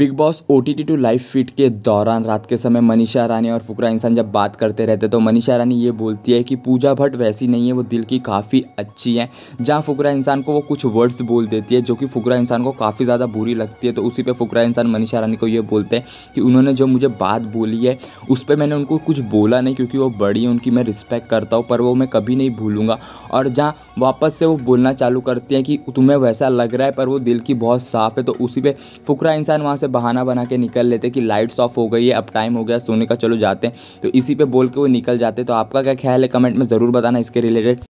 big Boss O T T two live feed के दौरान रात के समय मनीषा रानी और फुकरा इंसान जब बात करते रहते तो मनीषा रानी ये बोलती है कि पूजा भट्ट वैसी नहीं है वो दिल की काफ़ी अच्छी है जहाँ फुकरा इंसान को वो कुछ वर्ड्स बोल देती है जो कि फुकरा इंसान को काफ़ी ज़्यादा बुरी लगती है तो उसी पर फुकरा इंसान मनीषा रानी को ये बोलते हैं कि उन्होंने जो मुझे बात बोली है उस पर मैंने उनको कुछ बोला नहीं क्योंकि वो बड़ी है उनकी मैं रिस्पेक्ट करता हूँ पर वो मैं कभी नहीं भूलूंगा और जहाँ वापस से वो बोलना चालू करती है कि तुम्हें वैसा लग रहा है पर वो दिल की बहुत साफ़ है तो उसी पे फुकरा इंसान वहाँ से बहाना बना के निकल लेते कि लाइट्स ऑफ हो गई है अब टाइम हो गया सोने का चलो जाते हैं तो इसी पे बोल के वो निकल जाते तो आपका क्या ख्याल है कमेंट में ज़रूर बताना इसके रिलेटेड